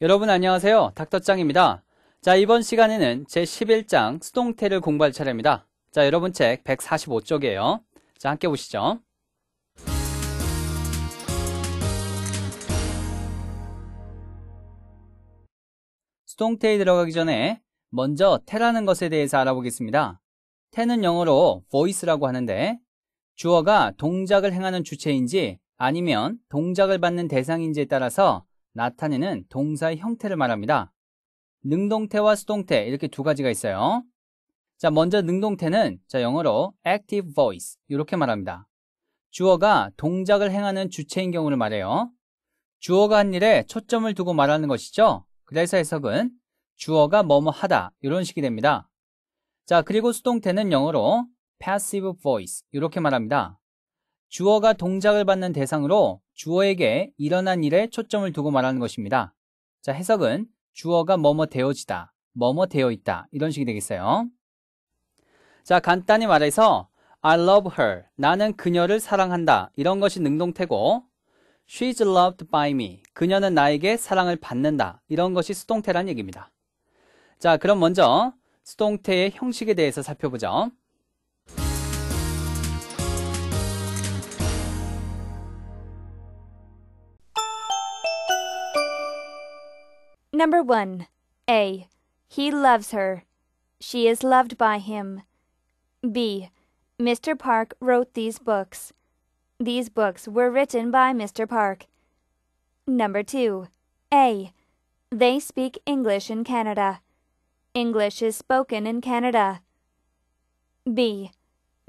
여러분 안녕하세요. 닥터짱입니다. 자, 이번 시간에는 제11장 수동태를 공부할 차례입니다. 자, 여러분 책 145쪽이에요. 자, 함께 보시죠. 수동태에 들어가기 전에 먼저 태라는 것에 대해서 알아보겠습니다. 태는 영어로 voice라고 하는데 주어가 동작을 행하는 주체인지 아니면 동작을 받는 대상인지에 따라서 나타내는 동사의 형태를 말합니다. 능동태와 수동태 이렇게 두 가지가 있어요. 자, 먼저 능동태는 자, 영어로 active voice 이렇게 말합니다. 주어가 동작을 행하는 주체인 경우를 말해요. 주어가 한 일에 초점을 두고 말하는 것이죠. 그래서 해석은 주어가 뭐뭐 하다 이런 식이 됩니다. 자, 그리고 수동태는 영어로 passive voice 이렇게 말합니다. 주어가 동작을 받는 대상으로 주어에게 일어난 일에 초점을 두고 말하는 것입니다. 자, 해석은 주어가 뭐뭐 되어지다, 뭐뭐 되어 있다 이런 식이 되겠어요. 자, 간단히 말해서 I love her. 나는 그녀를 사랑한다. 이런 것이 능동태고 She's loved by me. 그녀는 나에게 사랑을 받는다. 이런 것이 수동태란 얘기입니다. 자, 그럼 먼저 수동태의 형식에 대해서 살펴보죠. Number 1. A. He loves her. She is loved by him. B. Mr. Park wrote these books. These books were written by Mr. Park. Number 2. A. They speak English in Canada. English is spoken in Canada. B.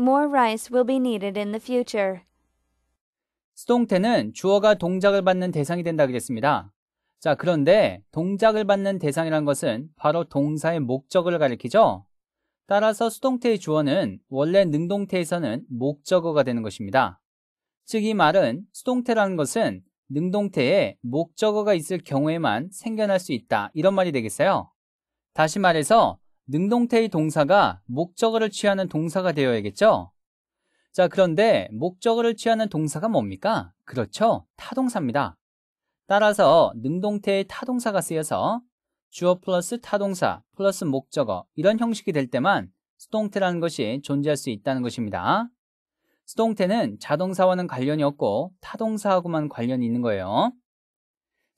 More rice will be needed in the future. 수동태는 주어가 동작을 받는 대상이 된다 그랬습니다. 자, 그런데 동작을 받는 대상이란 것은 바로 동사의 목적을 가리키죠. 따라서 수동태의 주어는 원래 능동태에서는 목적어가 되는 것입니다. 즉 이 말은 수동태라는 것은 능동태에 목적어가 있을 경우에만 생겨날 수 있다 이런 말이 되겠어요. 다시 말해서 능동태의 동사가 목적어를 취하는 동사가 되어야겠죠. 자 그런데 목적어를 취하는 동사가 뭡니까? 그렇죠 타동사입니다. 따라서 능동태의 타동사가 쓰여서 주어 플러스 타동사 플러스 목적어 이런 형식이 될 때만 수동태라는 것이 존재할 수 있다는 것입니다. 수동태는 자동사와는 관련이 없고 타동사하고만 관련이 있는 거예요.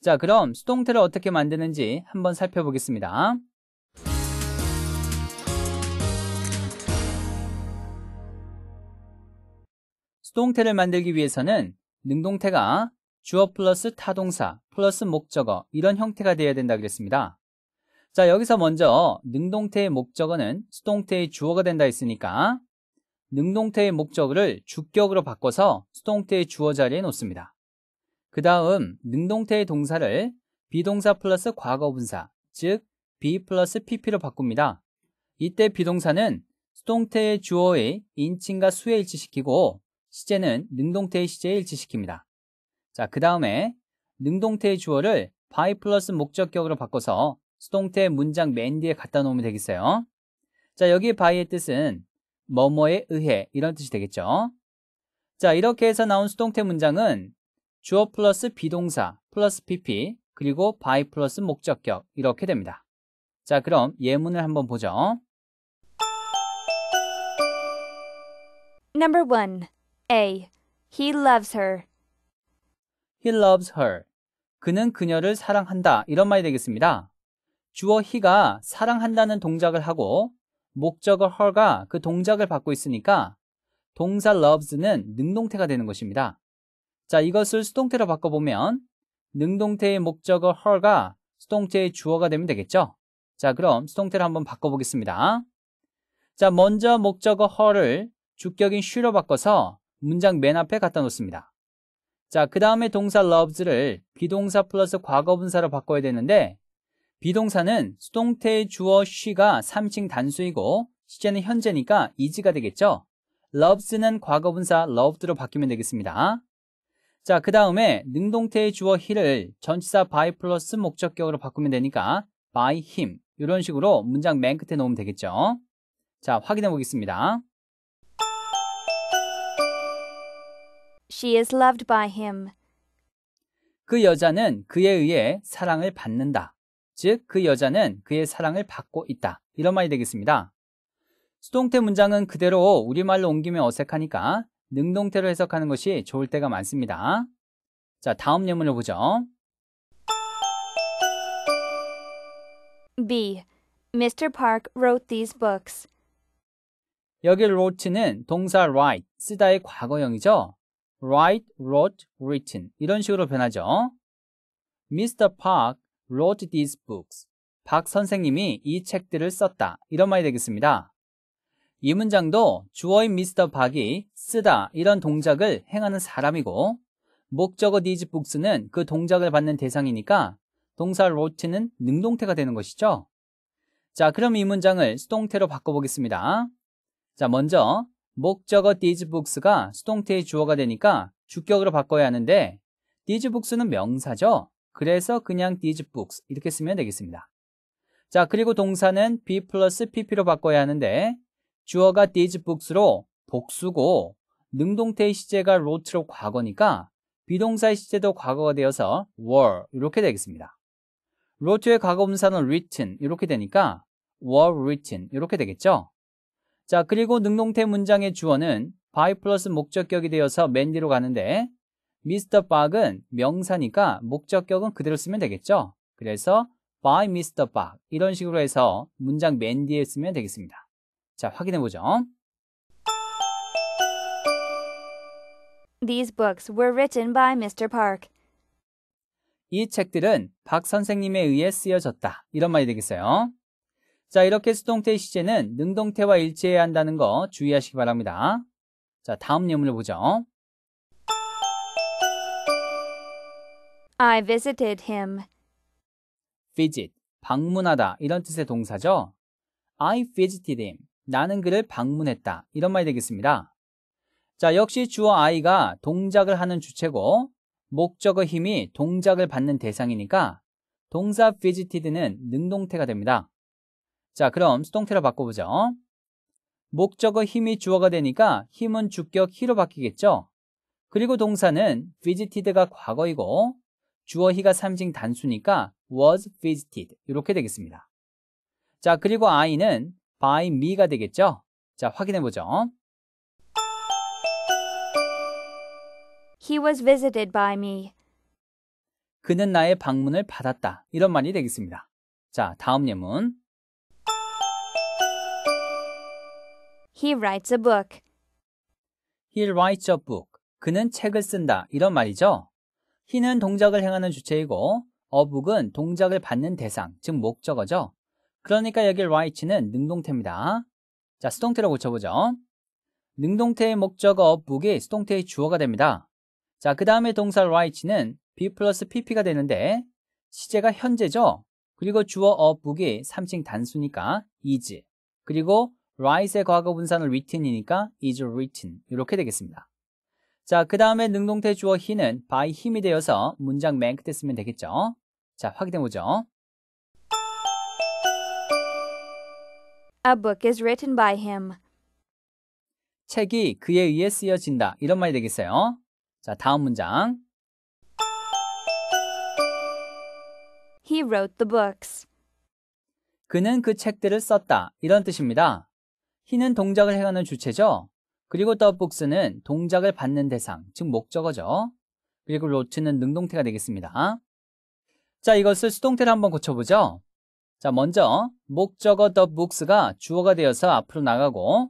자, 그럼 수동태를 어떻게 만드는지 한번 살펴보겠습니다. 수동태를 만들기 위해서는 능동태가 주어 플러스 타동사 플러스 목적어 이런 형태가 되어야 된다 그랬습니다. 자 여기서 먼저 능동태의 목적어는 수동태의 주어가 된다 했으니까 능동태의 목적어를 주격으로 바꿔서 수동태의 주어 자리에 놓습니다. 그 다음 능동태의 동사를 비동사 플러스 과거분사 즉 be 플러스 pp로 바꿉니다. 이때 비동사는 수동태의 주어의 인칭과 수에 일치시키고 시제는 능동태의 시제에 일치시킵니다. 자, 그 다음에 능동태의 주어를 by 플러스 목적격으로 바꿔서 수동태 문장 맨 뒤에 갖다 놓으면 되겠어요. 자, 여기 by의 뜻은 뭐뭐에 의해 이런 뜻이 되겠죠. 자, 이렇게 해서 나온 수동태 문장은 주어 플러스 비동사 플러스 pp 그리고 by 플러스 목적격 이렇게 됩니다. 자, 그럼 예문을 한번 보죠. Number 1. A. He loves her. He loves her. 그는 그녀를 사랑한다. 이런 말이 되겠습니다. 주어 he가 사랑한다는 동작을 하고 목적어 her가 그 동작을 받고 있으니까 동사 loves는 능동태가 되는 것입니다. 자, 이것을 수동태로 바꿔보면 능동태의 목적어 her가 수동태의 주어가 되면 되겠죠? 자, 그럼 수동태를 한번 바꿔보겠습니다. 자, 먼저 목적어 her를 주격인 she로 바꿔서 문장 맨 앞에 갖다 놓습니다. 자, 그 다음에 동사 loves를 비동사 플러스 과거분사로 바꿔야 되는데 비동사는 수동태의 주어 she가 3층 단수이고 시제는 현재니까 is가 되겠죠. loves는 과거분사 loved로 바뀌면 되겠습니다. 자, 그 다음에 능동태의 주어 he를 전치사 by 플러스 목적격으로 바꾸면 되니까 by him 이런 식으로 문장 맨 끝에 놓으면 되겠죠. 자, 확인해 보겠습니다. She is loved by him. 그 여자는 그에 의해 사랑을 받는다. 즉, 그 여자는 그의 사랑을 받고 있다. 이런 말이 되겠습니다. 수동태 문장은 그대로 우리말로 옮기면 어색하니까 능동태로 해석하는 것이 좋을 때가 많습니다. 자, 다음 예문을 보죠. B. Mr. Park wrote these books. 여기 wrote는 동사 write, 쓰다의 과거형이죠. write, wrote, written 이런 식으로 변하죠. Mr. Park wrote these books. 박 선생님이 이 책들을 썼다. 이런 말이 되겠습니다. 이 문장도 주어인 Mr. p a r k 이 쓰다 이런 동작을 행하는 사람이고 목적어 these books는 그 동작을 받는 대상이니까 동사 wrote는 능동태가 되는 것이죠. 자, 그럼 이 문장을 수동태로 바꿔보겠습니다. 자, 먼저 목적어 t h e s books가 수동태의 주어가 되니까 주격으로 바꿔야 하는데 t h e s books는 명사죠. 그래서 그냥 t h e s books 이렇게 쓰면 되겠습니다. 자, 그리고 동사는 be 플러스 pp로 바꿔야 하는데 주어가 t h e s books로 복수고 능동태의 시제가 wrote로 과거니까 비동사의 시제도 과거가 되어서 were 이렇게 되겠습니다. wrote의 과거 분사는 written 이렇게 되니까 were written 이렇게 되겠죠. 자, 그리고 능동태 문장의 주어는 by 플러스 목적격이 되어서 맨 뒤로 가는데 미스터 박은 명사니까 목적격은 그대로 쓰면 되겠죠. 그래서 by Mr. b a c 이런 식으로 해서 문장 맨 뒤에 쓰면 되겠습니다. 자, 확인해 보죠. These books were written by Mr. Park. 이 책들은 박 선생님에 의해 쓰여졌다. 이런 말이 되겠어요. 자, 이렇게 수동태의 시제는 능동태와 일치해야 한다는 거 주의하시기 바랍니다. 자, 다음 예문을 보죠. I visited him. visit, 방문하다 이런 뜻의 동사죠. I visited him. 나는 그를 방문했다. 이런 말이 되겠습니다. 자, 역시 주어 I가 동작을 하는 주체고 목적의 힘이 동작을 받는 대상이니까 동사 visited는 능동태가 됩니다. 자, 그럼 수동태로 바꿔보죠. 목적어 힘이 주어가 되니까 힘은 주격 히로 바뀌겠죠. 그리고 동사는 visited가 과거이고 주어히가 삼징 단수니까 was visited 이렇게 되겠습니다. 자, 그리고 I는 by me가 되겠죠. 자, 확인해보죠. He was visited by me. 그는 나의 방문을 받았다. 이런 말이 되겠습니다. 자, 다음 예문. He writes a book. He writes a book. 그는 책을 쓴다. 이런 말이죠. he는 동작을 행하는 주체이고 a book은 동작을 받는 대상, 즉 목적어죠. 그러니까 여기 write는 능동태입니다. 자, 수동태로 고쳐보죠. 능동태의 목적어 a book이 수동태의 주어가 됩니다. 자, 그 다음에 동사 write는 be 플러스 pp가 되는데 시제가 현재죠. 그리고 주어 a book이 3층 단수니까 is. 그리고 rise의 과거 분사는 written이니까 is written 이렇게 되겠습니다. 자, 그 다음에 능동태 주어 he는 by him이 되어서 문장 맨 끝에 쓰면 되겠죠. 자, 확인해보죠. A book is written by him. 책이 그에 의해 쓰여진다. 이런 말이 되겠어요. 자, 다음 문장. He wrote the books. 그는 그 책들을 썼다. 이런 뜻입니다. 히는 동작을 행하는 주체죠. 그리고 더북스는 동작을 받는 대상, 즉 목적어죠. 그리고 로트는 능동태가 되겠습니다. 자, 이것을 수동태를 한번 고쳐보죠. 자, 먼저 목적어 더북스가 주어가 되어서 앞으로 나가고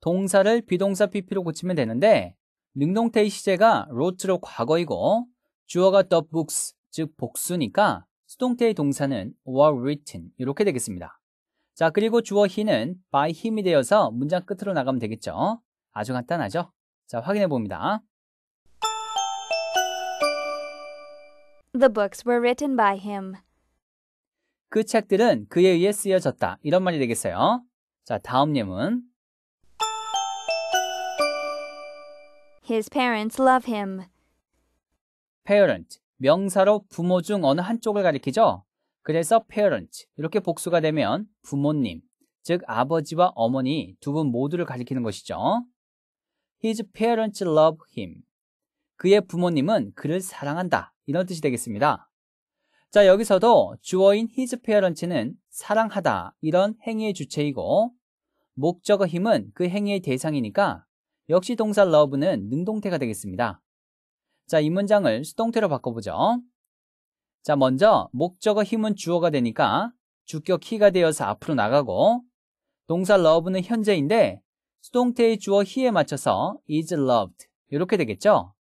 동사를 비동사 pp로 고치면 되는데 능동태의 시제가 로트로 과거이고 주어가 더 북스, 즉 복수니까 수동태의 동사는 were written 이렇게 되겠습니다. 자, 그리고 주어 he는 by him이 되어서 문장 끝으로 나가면 되겠죠. 아주 간단하죠? 자, 확인해 봅니다. The books were written by him. 그 책들은 그에 의해 쓰여졌다. 이런 말이 되겠어요. 자, 다음 예문. His parents love him. parent 명사로 부모 중 어느 한쪽을 가리키죠. 그래서 parent 이렇게 복수가 되면 부모님, 즉 아버지와 어머니 두 분 모두를 가리키는 것이죠. His parents love him. 그의 부모님은 그를 사랑한다. 이런 뜻이 되겠습니다. 자, 여기서도 주어인 his parents는 사랑하다. 이런 행위의 주체이고, 목적어 힘은 그 행위의 대상이니까 역시 동사 love는 능동태가 되겠습니다. 자, 이 문장을 수동태로 바꿔보죠. 자, 먼저 목적어 힘은 주어가 되니까 주격 히가 되어서 앞으로 나가고 동사 love는 현재인데 수동태의 주어 he에 맞춰서 is loved 이렇게 되겠죠?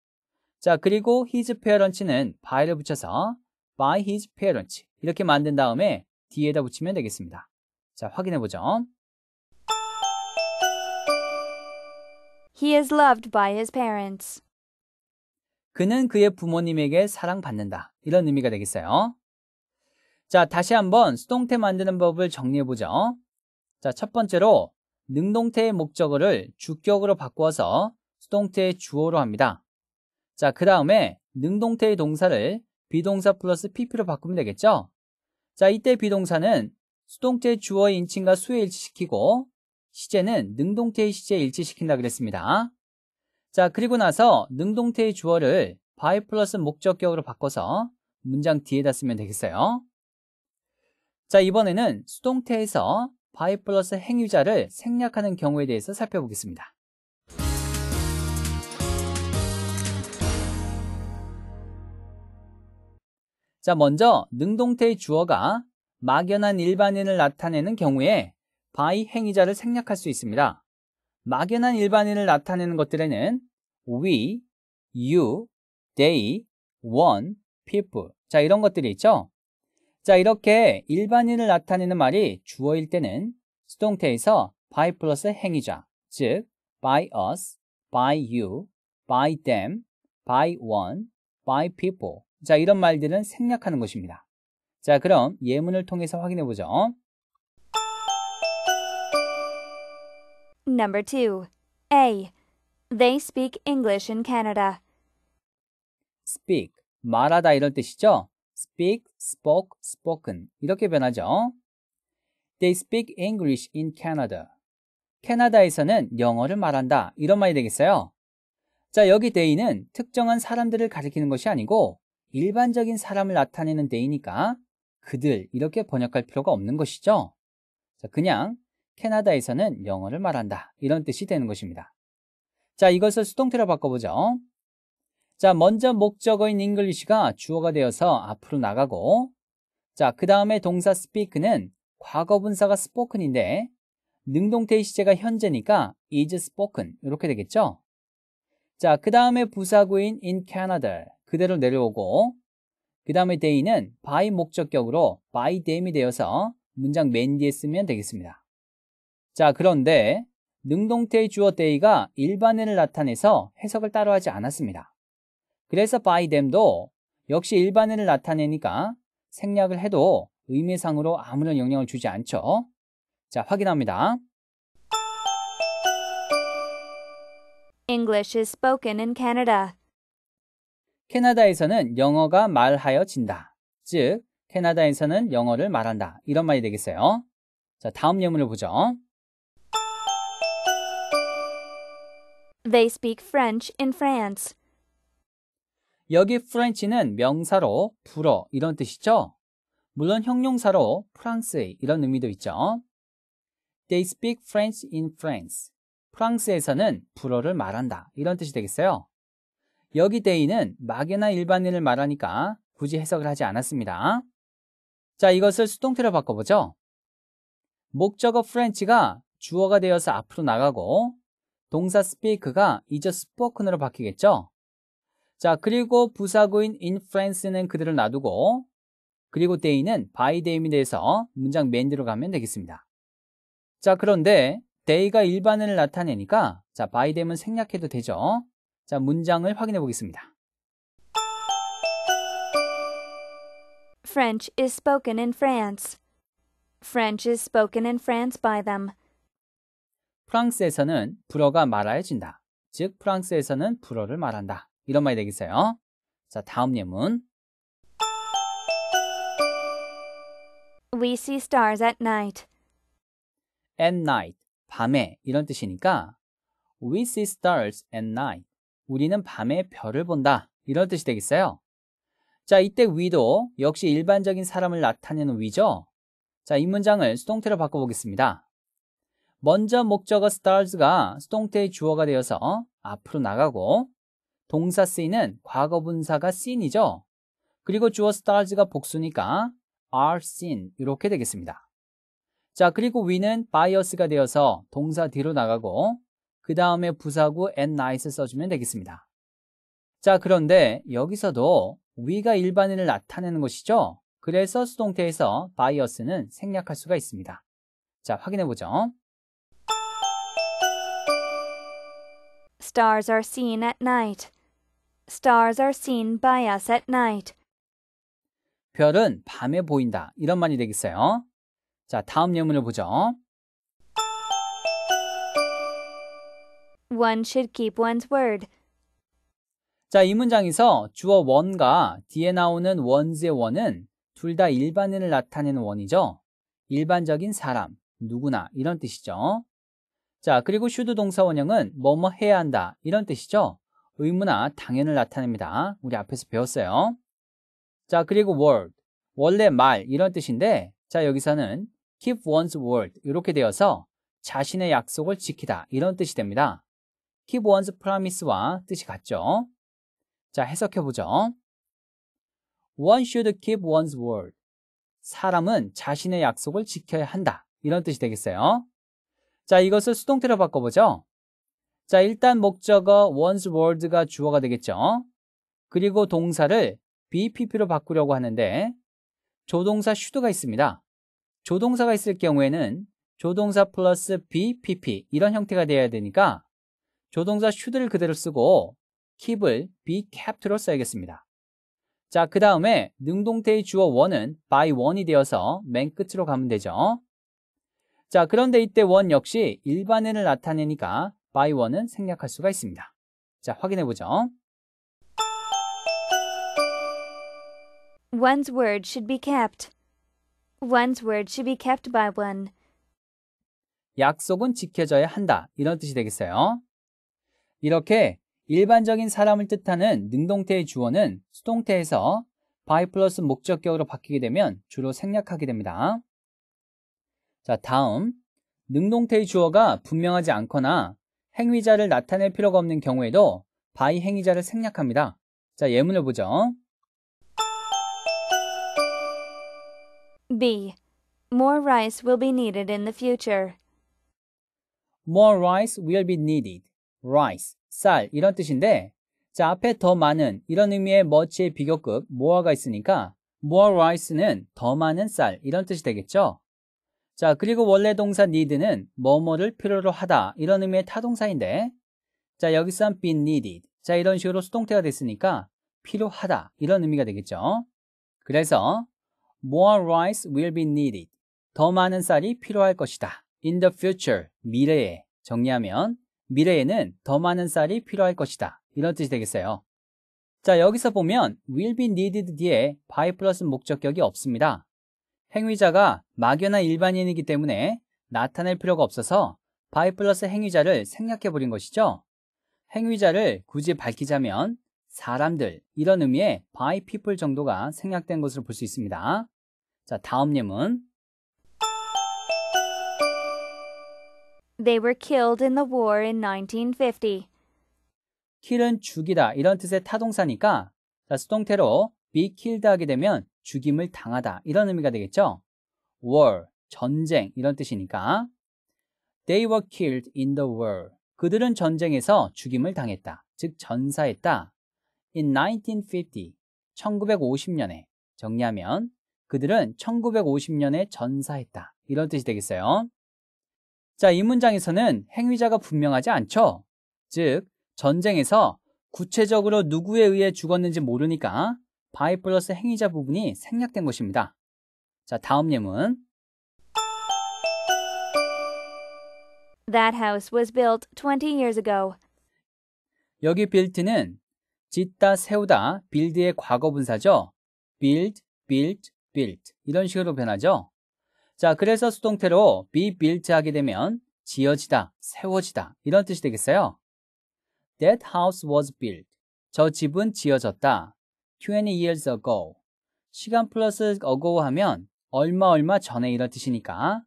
자, 그리고 his parents는 by를 붙여서 by his parents 이렇게 만든 다음에 뒤에다 붙이면 되겠습니다. 자, 확인해 보죠. He is loved by his parents. 그는 그의 부모님에게 사랑받는다. 이런 의미가 되겠어요. 자, 다시 한번 수동태 만드는 법을 정리해보죠. 자, 첫 번째로 능동태의 목적어를 주격으로 바꾸어서 수동태의 주어로 합니다. 자, 그 다음에 능동태의 동사를 비동사 플러스 PP로 바꾸면 되겠죠? 자, 이때 비동사는 수동태의 주어의 인칭과 수에 일치시키고 시제는 능동태의 시제에 일치시킨다 그랬습니다. 자, 그리고 나서 능동태의 주어를 by 플러스 목적격으로 바꿔서 문장 뒤에다 쓰면 되겠어요. 자, 이번에는 수동태에서 by 플러스 행위자를 생략하는 경우에 대해서 살펴보겠습니다. 자, 먼저 능동태의 주어가 막연한 일반인을 나타내는 경우에 by 행위자를 생략할 수 있습니다. 막연한 일반인을 나타내는 것들에는 we, you, they, one, people 자 이런 것들이 있죠. 자 이렇게 일반인을 나타내는 말이 주어일 때는 수동태에서 by 플러스 행위자 즉 by us, by you, by them, by one, by people 자 이런 말들은 생략하는 것입니다. 자 그럼 예문을 통해서 확인해 보죠. Number 2. A. They speak English in Canada. speak 말하다 이럴 뜻이죠. speak, spoke, spoken 이렇게 변하죠. They speak English in Canada. 캐나다에서는 영어를 말한다 이런 말이 되겠어요. 자 여기 데이는 특정한 사람들을 가리키는 것이 아니고 일반적인 사람을 나타내는 데이니까 그들 이렇게 번역할 필요가 없는 것이죠. 자 그냥 캐나다에서는 영어를 말한다. 이런 뜻이 되는 것입니다. 자, 이것을 수동태로 바꿔보죠. 자, 먼저 목적어인 잉글리시가 주어가 되어서 앞으로 나가고 자, 그 다음에 동사 speak는 과거 분사가 spoken인데 능동태의 시제가 현재니까 is spoken 이렇게 되겠죠? 자, 그 다음에 부사구인 in Canada 그대로 내려오고 그 다음에 day는 by 목적격으로 by them이 되어서 문장 맨 뒤에 쓰면 되겠습니다. 자, 그런데 능동태의 주어 day가 일반인을 나타내서 해석을 따로 하지 않았습니다. 그래서 by them도 역시 일반인을 나타내니까 생략을 해도 의미상으로 아무런 영향을 주지 않죠. 자, 확인합니다. English is spoken in Canada. 캐나다에서는 영어가 말하여진다. 즉, 캐나다에서는 영어를 말한다. 이런 말이 되겠어요. 자, 다음 예문을 보죠. They speak French in France. 여기 프렌치는 명사로 불어 이런 뜻이죠. 물론 형용사로 프랑스의 이런 의미도 있죠. They speak French in France. 프랑스에서는 불어를 말한다 이런 뜻이 되겠어요. 여기 데이는 막연한 일반인을 말하니까 굳이 해석을 하지 않았습니다. 자, 이것을 수동태로 바꿔보죠. 목적어 프렌치가 주어가 되어서 앞으로 나가고 동사 speak가 이제 spoken으로 바뀌겠죠? 자, 그리고 부사구인 influence는 그대로 놔두고 그리고 day는 by day에 대해서 문장 맨뒤로 가면 되겠습니다. 자, 그런데 day가 일반인을 나타내니까 자, by day은 생략해도 되죠? 자, 문장을 확인해 보겠습니다. French is spoken in France. French is spoken in France by them. 프랑스에서는 불어가 말하여진다. 즉 프랑스에서는 불어를 말한다. 이런 말이 되겠어요. 자, 다음 예문. We see stars at night. At night. 밤에 이런 뜻이니까 We see stars at night. 우리는 밤에 별을 본다. 이런 뜻이 되겠어요. 자, 이때 위도 역시 일반적인 사람을 나타내는 위죠. 자, 이 문장을 수동태로 바꿔보겠습니다. 먼저 목적어 stars가 수동태의 주어가 되어서 앞으로 나가고 동사 c 는 과거 분사가 seen이죠. 그리고 주어 stars가 복수니까 are seen 이렇게 되겠습니다. 자 그리고 w 는 bias가 되어서 동사 뒤로 나가고 그 다음에 부사구 and n i g h 써주면 되겠습니다. 자 그런데 여기서도 w 가 일반인을 나타내는 것이죠. 그래서 수동태에서 bias는 생략할 수가 있습니다. 자 확인해보죠. Stars are seen at night. Stars are seen by us at night. 별은 밤에 보인다. 이런 말이 되겠어요. 자, 다음 예문을 보죠. One should keep one's word. 자, 이 문장에서 주어 원과 뒤에 나오는 원즈의 원은 둘 다 일반인을 나타내는 원이죠. 일반적인 사람, 누구나 이런 뜻이죠. 자, 그리고 슈드 동사 원형은 뭐뭐 해야 한다 이런 뜻이죠. 의무나 당연을 나타냅니다. 우리 앞에서 배웠어요. 자, 그리고 word 원래 말 이런 뜻인데 자, 여기서는 keep one's word 이렇게 되어서 자신의 약속을 지키다 이런 뜻이 됩니다. keep one's promise와 뜻이 같죠. 자, 해석해 보죠. One should keep one's word. 사람은 자신의 약속을 지켜야 한다. 이런 뜻이 되겠어요. 자, 이것을 수동태로 바꿔보죠. 자, 일단 목적어 one's word가 주어가 되겠죠. 그리고 동사를 BPP로 바꾸려고 하는데 조동사 should가 있습니다. 조동사가 있을 경우에는 조동사 플러스 BPP 이런 형태가 되어야 되니까 조동사 should를 그대로 쓰고 keep을 be kept로 써야겠습니다. 자, 그 다음에 능동태의 주어 원은 by one이 되어서 맨 끝으로 가면 되죠. 자, 그런데 이때 원 역시 일반인을 나타내니까 by 원은 생략할 수가 있습니다. 자, 확인해 보죠. One's word should be kept. One's word should be kept by one. 약속은 지켜져야 한다. 이런 뜻이 되겠어요. 이렇게 일반적인 사람을 뜻하는 능동태의 주어는 수동태에서 by 플러스 목적격으로 바뀌게 되면 주로 생략하게 됩니다. 자, 다음. 능동태의 주어가 분명하지 않거나 행위자를 나타낼 필요가 없는 경우에도 by 행위자를 생략합니다. 자, 예문을 보죠. B. More rice will be needed in the future. More rice will be needed. rice, 쌀 이런 뜻인데 자, 앞에 더 많은 이런 의미의 much의 비교급 more가 있으니까 more rice는 더 많은 쌀 이런 뜻이 되겠죠? 자, 그리고 원래 동사 need는 뭐뭐를 필요로 하다 이런 의미의 타동사인데 자, 여기선 be needed. 자, 이런 식으로 수동태가 됐으니까 필요하다 이런 의미가 되겠죠. 그래서 more rice will be needed. 더 많은 쌀이 필요할 것이다. in the future 미래에 정리하면 미래에는 더 많은 쌀이 필요할 것이다. 이런 뜻이 되겠어요. 자, 여기서 보면 will be needed 뒤에 by 플러스 목적격이 없습니다. 행위자가 막연한 일반인이기 때문에 나타낼 필요가 없어서 바이 플러스 행위자를 생략해버린 것이죠. 행위자를 굳이 밝히자면 사람들 이런 의미의 바이 피플 정도가 생략된 것으로 볼 수 있습니다. 자, 다음 예문. They were killed in the war in 1950. kill은 죽이다 이런 뜻의 타동사니까 자, 수동태로 be killed 하게 되면 죽임을 당하다 이런 의미가 되겠죠. war 전쟁 이런 뜻이니까 they were killed in the war 그들은 전쟁에서 죽임을 당했다 즉 전사했다 in 1950 1950년에 정리하면 그들은 1950년에 전사했다 이런 뜻이 되겠어요. 자, 이 문장에서는 행위자가 분명하지 않죠. 즉 전쟁에서 구체적으로 누구에 의해 죽었는지 모르니까 by 플러스 행위자 부분이 생략된 것입니다. 자, 다음 예문. That house was built 20 years ago. 여기 빌트는 짓다, 세우다, 빌드의 과거 분사죠. build, built, built 이런 식으로 변하죠. 자, 그래서 수동태로 be built 하게 되면 지어지다, 세워지다 이런 뜻이 되겠어요. That house was built. 저 집은 지어졌다. 20 years ago. 시간 플러스 ago 하면 얼마 얼마 전에 이럴 뜻이니까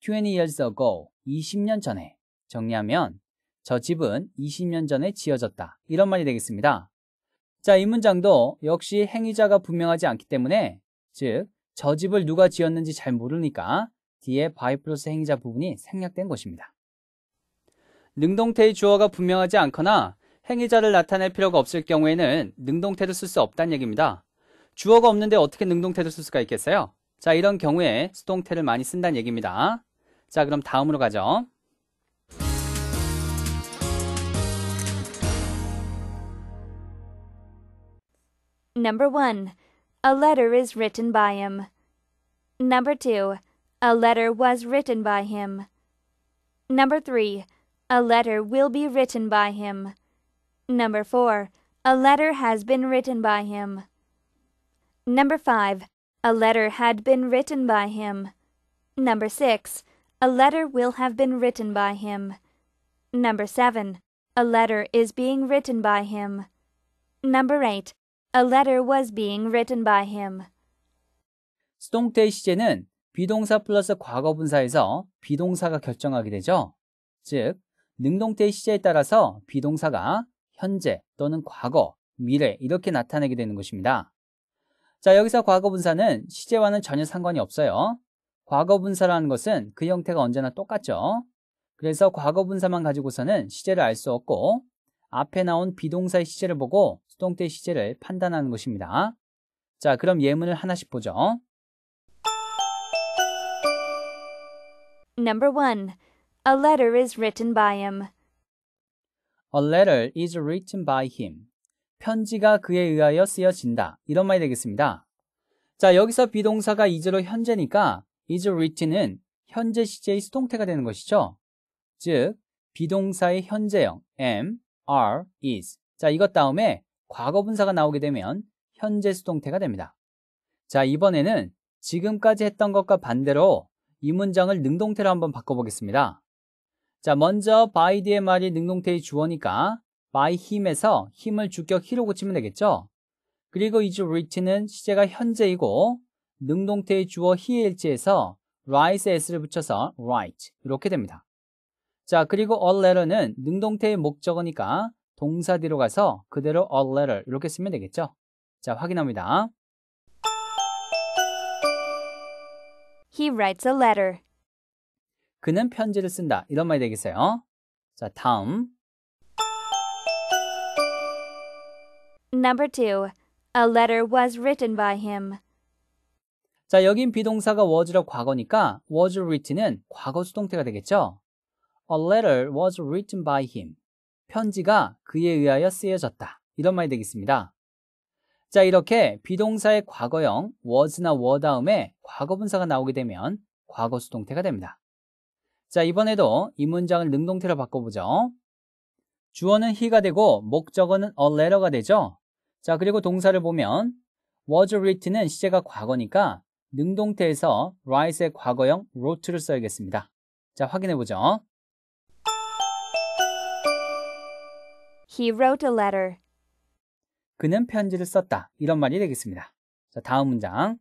20 years ago, 20년 전에 정리하면 저 집은 20년 전에 지어졌다. 이런 말이 되겠습니다. 자, 이 문장도 역시 행위자가 분명하지 않기 때문에 즉, 저 집을 누가 지었는지 잘 모르니까 뒤에 by 플러스 행위자 부분이 생략된 것입니다. 능동태의 주어가 분명하지 않거나 행위자를 나타낼 필요가 없을 경우에는 능동태를 쓸 수 없다는 얘기입니다. 주어가 없는데 어떻게 능동태를 쓸 수가 있겠어요? 자, 이런 경우에 수동태를 많이 쓴다는 얘기입니다. 자, 그럼 다음으로 가죠. Number 1. A letter is written by him. Number 2. A letter was written by him. Number 3. A letter will be written by him. Number 4. A letter has been written by him. Number 5. A letter had been written by him. Number 6. A letter will have been written by him. Number 7. A letter is being written by him. Number 8. A letter was being written by him. 수동태 시제는 비동사 플러스 과거분사에서 비동사가 결정하게 되죠. 즉, 능동태 시제에 따라서 비동사가 현재 또는 과거, 미래 이렇게 나타내게 되는 것입니다. 자, 여기서 과거 분사는 시제와는 전혀 상관이 없어요. 과거 분사라는 것은 그 형태가 언제나 똑같죠. 그래서 과거 분사만 가지고서는 시제를 알 수 없고 앞에 나온 비동사의 시제를 보고 수동태의 시제를 판단하는 것입니다. 자, 그럼 예문을 하나씩 보죠. Number 1. A letter is written by him. A letter is written by him. 편지가 그에 의하여 쓰여진다. 이런 말이 되겠습니다. 자, 여기서 비동사가 이제로 현재니까 is written은 현재 시제의 수동태가 되는 것이죠. 즉, 비동사의 현재형 am, are, is. 자, 이것 다음에 과거분사가 나오게 되면 현재 수동태가 됩니다. 자, 이번에는 지금까지 했던 것과 반대로 이 문장을 능동태로 한번 바꿔보겠습니다. 자, 먼저 by 뒤의 말이 능동태의 주어니까 by him에서 힘을 주격 he로 고치면 되겠죠? 그리고 is written은 시제가 현재이고 능동태의 주어 he의 일치에서 w r i t e s를 붙여서 write 이렇게 됩니다. 자, 그리고 a letter는 능동태의 목적어니까 동사 뒤로 가서 그대로 a letter 이렇게 쓰면 되겠죠? 자, 확인합니다. He writes a letter. 그는 편지를 쓴다. 이런 말이 되겠어요. 자, 다음. Number two. A letter was written by him. 자, 여긴 비동사가 was라 고 과거니까 was written은 과거 수동태가 되겠죠. A letter was written by him. 편지가 그에 의하여 쓰여졌다. 이런 말이 되겠습니다. 자, 이렇게 비동사의 과거형 was나 were 다음에 과거 분사가 나오게 되면 과거 수동태가 됩니다. 자, 이번에도 이 문장을 능동태로 바꿔보죠. 주어는 he가 되고 목적어는 a letter가 되죠. 자, 그리고 동사를 보면 was written은 시제가 과거니까 능동태에서 write의 과거형 wrote를 써야겠습니다. 자, 확인해 보죠. He wrote a letter. 그는 편지를 썼다. 이런 말이 되겠습니다. 자, 다음 문장.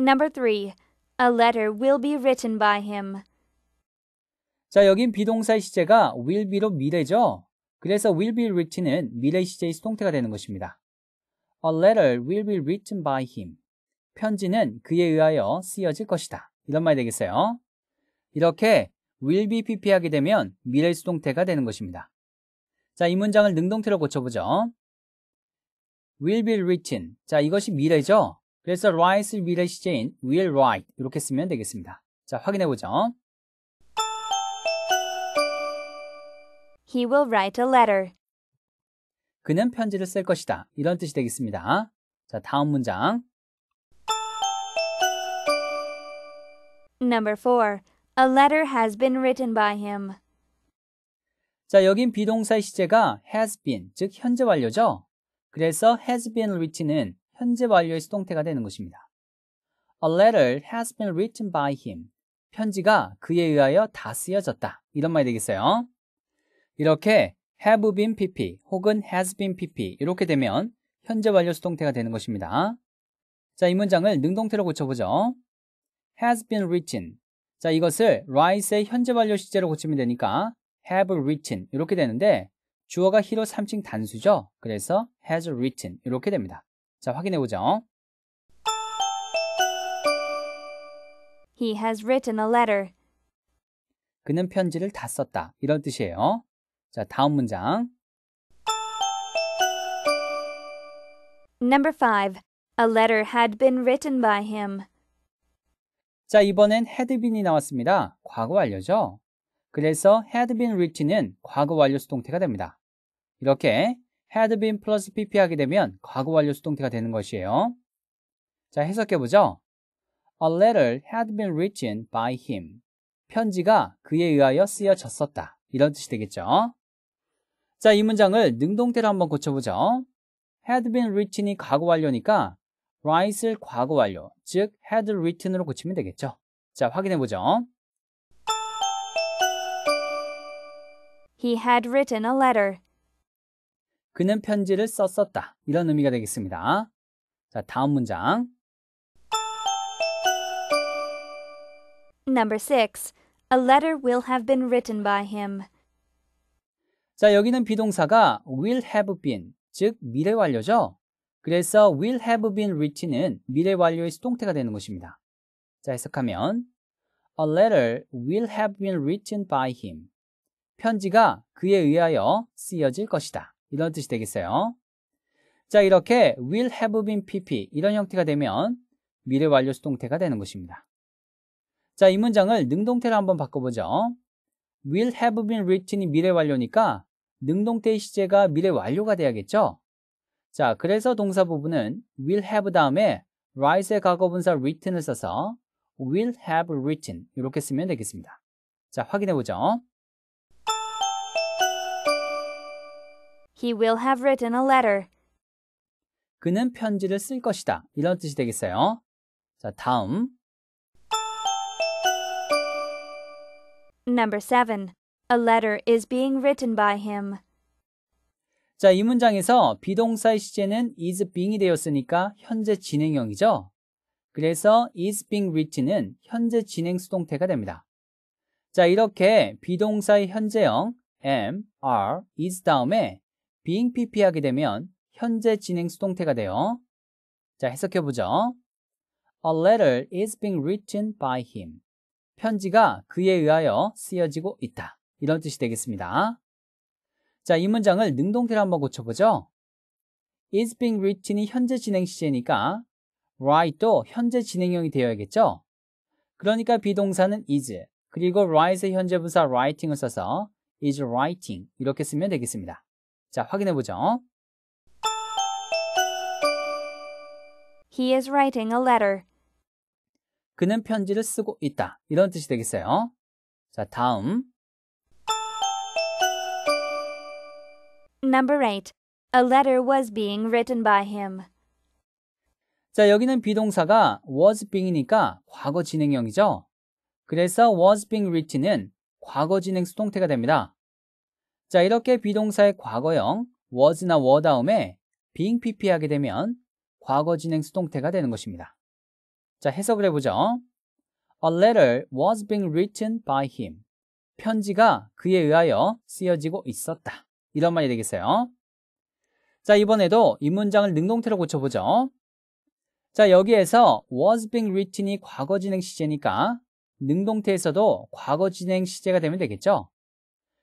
Number 3. A letter will be written by him. 자, 여긴 비동사의 시제가 will be로 미래죠. 그래서 will be written은 미래 시제의 수동태가 되는 것입니다. A letter will be written by him. 편지는 그에 의하여 쓰여질 것이다. 이런 말이 되겠어요. 이렇게 will be pp하게 되면 미래 수동태가 되는 것입니다. 자, 이 문장을 능동태로 고쳐보죠. will be written. 자, 이것이 미래죠? 그래서 ride을 will의 시제인 will ride 이렇게 쓰면 되겠습니다. 자, 확인해 보죠. He will write a letter. 그는 편지를 쓸 것이다. 이런 뜻이 되겠습니다. 자, 다음 문장. Number 4. A letter has been written by him. 자, 여긴 비동사의 시제가 has been, 즉 현재 완료죠. 그래서 has been written은 현재 완료의 수동태가 되는 것입니다. A letter has been written by him. 편지가 그에 의하여 다 쓰여졌다. 이런 말이 되겠어요. 이렇게 have been pp 혹은 has been pp 이렇게 되면 현재 완료 수동태가 되는 것입니다. 자, 이 문장을 능동태로 고쳐보죠. has been written. 자, 이것을 write의 현재 완료 시제로 고치면 되니까 have written 이렇게 되는데 주어가 히로 3층 단수죠. 그래서 has written 이렇게 됩니다. 자, 확인해 보죠. He has written a letter. 그는 편지를 다 썼다. 이런 뜻이에요. 자, 다음 문장. Number 5. A letter had been written by him. 자, 이번엔 had been이 나왔습니다. 과거 완료죠? 그래서 had been written은 과거 완료 수동태가 됩니다. 이렇게 had been 플러스 pp 하게 되면 과거 완료 수동태가 되는 것이에요. 자, 해석해보죠. A letter had been written by him. 편지가 그에 의하여 쓰여졌었다. 이런 뜻이 되겠죠. 자, 이 문장을 능동태로 한번 고쳐보죠. had been written이 과거 완료니까 write을 과거 완료, 즉 had written으로 고치면 되겠죠. 자, 확인해보죠. He had written a letter. 그는 편지를 썼었다. 이런 의미가 되겠습니다. 자, 다음 문장. Number 6. A letter will have been written by him. 자, 여기는 비동사가 will have been, 즉 미래 완료죠. 그래서 will have been written은 미래 완료의 수동태가 되는 것입니다. 자, 해석하면 A letter will have been written by him. 편지가 그에 의하여 쓰여질 것이다. 이런 뜻이 되겠어요. 자, 이렇게 will have been pp 이런 형태가 되면 미래 완료 수동태가 되는 것입니다. 자, 이 문장을 능동태로 한번 바꿔보죠. will have been written이 미래 완료니까 능동태의 시제가 미래 완료가 돼야겠죠? 자, 그래서 동사 부분은 will have 다음에 write의 과거 분사 written을 써서 will have written 이렇게 쓰면 되겠습니다. 자, 확인해 보죠. He will have written a letter. 그는 편지를 쓸 것이다. 이런 뜻이 되겠어요. 자, 다음. Number 7. A letter is being written by him. 자, 이 문장에서 비동사의 시제는 is being이 되었으니까 현재 진행형이죠. 그래서 is being written은 현재 진행 수동태가 됩니다. 자, 이렇게 비동사의 현재형 am, are, is 다음에 being pp 하게 되면 현재 진행 수동태가 돼요. 자, 해석해 보죠. A letter is being written by him. 편지가 그에 의하여 쓰여지고 있다. 이런 뜻이 되겠습니다. 자, 이 문장을 능동태로 한번 고쳐보죠. is being written이 현재 진행 시제니까 write도 현재 진행형이 되어야겠죠? 그러니까 비동사는 is, 그리고 write의 현재 부사 writing을 써서 is writing 이렇게 쓰면 되겠습니다. 자, 확인해 보죠. He is writing a letter. 그는 편지를 쓰고 있다. 이런 뜻이 되겠어요. 자, 다음. Number 8. A letter was being written by him. 자, 여기는 비동사가 was being이니까 과거 진행형이죠. 그래서 was being written은 과거 진행 수동태가 됩니다. 자, 이렇게 비동사의 과거형 was나 were 다음에 being pp 하게 되면 과거 진행 수동태가 되는 것입니다. 자, 해석을 해보죠. A letter was being written by him. 편지가 그에 의하여 쓰여지고 있었다. 이런 말이 되겠어요. 자, 이번에도 이 문장을 능동태로 고쳐보죠. 자, 여기에서 was being written이 과거 진행 시제니까 능동태에서도 과거 진행 시제가 되면 되겠죠.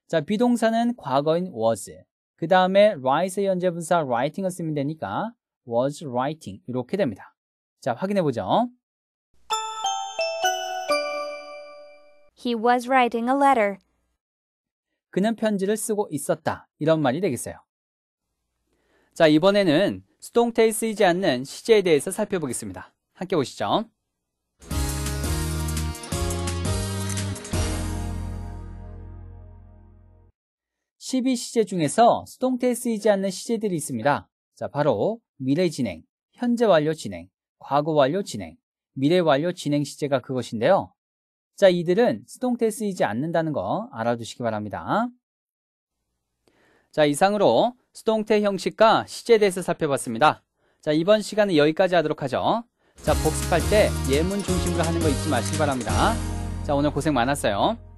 자, 비동사는 과거인 was. 그 다음에 write의 연재분사 writing을 쓰면 되니까 was writing 이렇게 됩니다. 자, 확인해 보죠. He was writing a letter. 그는 편지를 쓰고 있었다. 이런 말이 되겠어요. 자, 이번에는 수동태에 쓰이지 않는 시제에 대해서 살펴보겠습니다. 함께 보시죠. 12 시제 중에서 수동태에 쓰이지 않는 시제들이 있습니다. 자, 바로 미래 진행, 현재 완료 진행, 과거 완료 진행, 미래 완료 진행 시제가 그것인데요. 자, 이들은 수동태에 쓰이지 않는다는 거 알아두시기 바랍니다. 자, 이상으로 수동태 형식과 시제에 대해서 살펴봤습니다. 자, 이번 시간은 여기까지 하도록 하죠. 자, 복습할 때 예문 중심으로 하는 거 잊지 마시기 바랍니다. 자, 오늘 고생 많았어요.